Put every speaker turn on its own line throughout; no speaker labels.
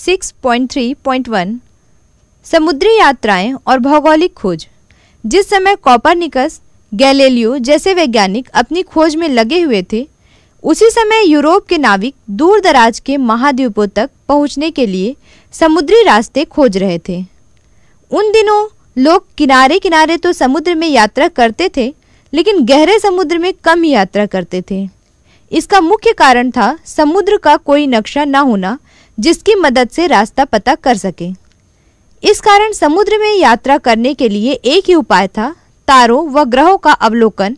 6.3.1 समुद्री यात्राएं और भौगोलिक खोज जिस समय कॉपरनिकस गैलीलियो जैसे वैज्ञानिक अपनी खोज में लगे हुए थे उसी समय यूरोप के नाविक दूर दराज के महाद्वीपों तक पहुंचने के लिए समुद्री रास्ते खोज रहे थे उन दिनों लोग किनारे किनारे तो समुद्र में यात्रा करते थे लेकिन गहरे समुद्र में कम यात्रा करते थे इसका मुख्य कारण था समुद्र का कोई नक्शा न होना जिसकी मदद से रास्ता पता कर सकें इस कारण समुद्र में यात्रा करने के लिए एक ही उपाय था तारों व ग्रहों का अवलोकन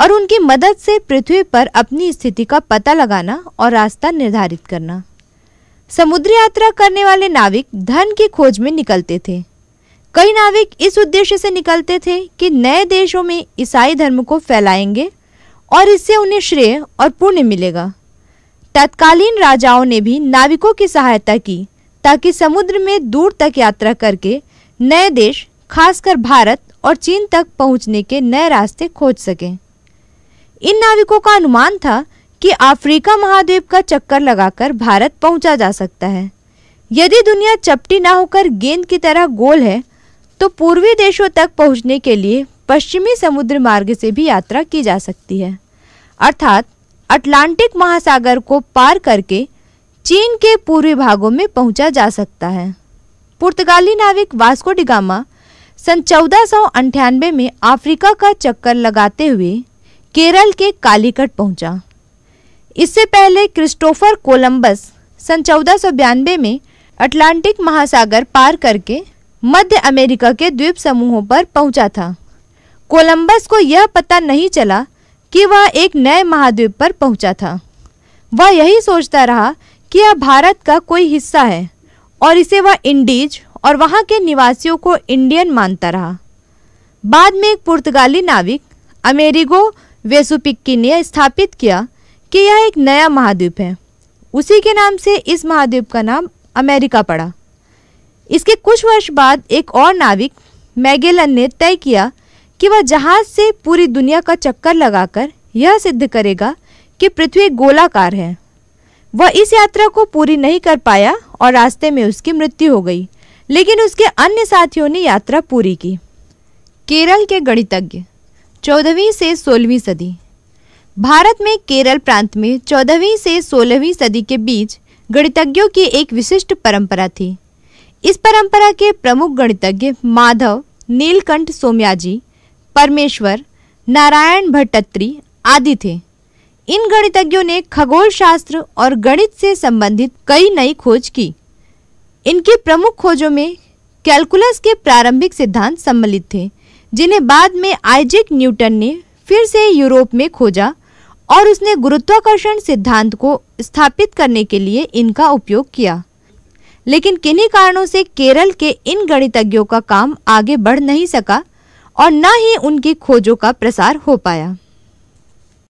और उनकी मदद से पृथ्वी पर अपनी स्थिति का पता लगाना और रास्ता निर्धारित करना समुद्र यात्रा करने वाले नाविक धन की खोज में निकलते थे कई नाविक इस उद्देश्य से निकलते थे कि नए देशों में ईसाई धर्म को फैलाएंगे और इससे उन्हें श्रेय और पुण्य मिलेगा तत्कालीन राजाओं ने भी नाविकों की सहायता की ताकि समुद्र में दूर तक यात्रा करके नए देश खासकर भारत और चीन तक पहुंचने के नए रास्ते खोज सकें इन नाविकों का अनुमान था कि अफ्रीका महाद्वीप का चक्कर लगाकर भारत पहुंचा जा सकता है यदि दुनिया चपटी ना होकर गेंद की तरह गोल है तो पूर्वी देशों तक पहुंचने के लिए पश्चिमी समुद्र मार्ग से भी यात्रा की जा सकती है अर्थात अटलांटिक महासागर को पार करके चीन के पूर्वी भागों में पहुंचा जा सकता है पुर्तगाली नाविक वास्को डिगामा सन चौदह में अफ्रीका का चक्कर लगाते हुए केरल के कालीकट पहुंचा। इससे पहले क्रिस्टोफर कोलंबस सन चौदह में अटलांटिक महासागर पार करके मध्य अमेरिका के द्वीप समूहों पर पहुंचा था कोलंबस को यह पता नहीं चला कि वह एक नए महाद्वीप पर पहुंचा था वह यही सोचता रहा कि यह भारत का कोई हिस्सा है और इसे वह इंडीज और वहाँ के निवासियों को इंडियन मानता रहा बाद में एक पुर्तगाली नाविक अमेरिगो वेसुपिक्की ने स्थापित किया कि यह एक नया महाद्वीप है उसी के नाम से इस महाद्वीप का नाम अमेरिका पड़ा इसके कुछ वर्ष बाद एक और नाविक मैगेलन ने तय किया कि वह जहाज से पूरी दुनिया का चक्कर लगाकर यह सिद्ध करेगा कि पृथ्वी गोलाकार है वह इस यात्रा को पूरी नहीं कर पाया और रास्ते में उसकी मृत्यु हो गई लेकिन उसके अन्य साथियों ने यात्रा पूरी की केरल के गणितज्ञ चौदहवीं से सोलहवीं सदी भारत में केरल प्रांत में चौदहवीं से सोलहवीं सदी के बीच गणितज्ञों की एक विशिष्ट परंपरा थी इस परंपरा के प्रमुख गणितज्ञ माधव नीलकंठ सोम्याजी परमेश्वर नारायण भट्टत्री आदि थे इन गणितज्ञों ने खगोल शास्त्र और गणित से संबंधित कई नई खोज की इनकी प्रमुख खोजों में कैलकुलस के प्रारंभिक सिद्धांत सम्मिलित थे जिन्हें बाद में आइजिक न्यूटन ने फिर से यूरोप में खोजा और उसने गुरुत्वाकर्षण सिद्धांत को स्थापित करने के लिए इनका उपयोग किया लेकिन किन्हीं कारणों से केरल के इन गणितज्ञों का काम आगे बढ़ नहीं सका और न ही उनकी खोजों का प्रसार हो पाया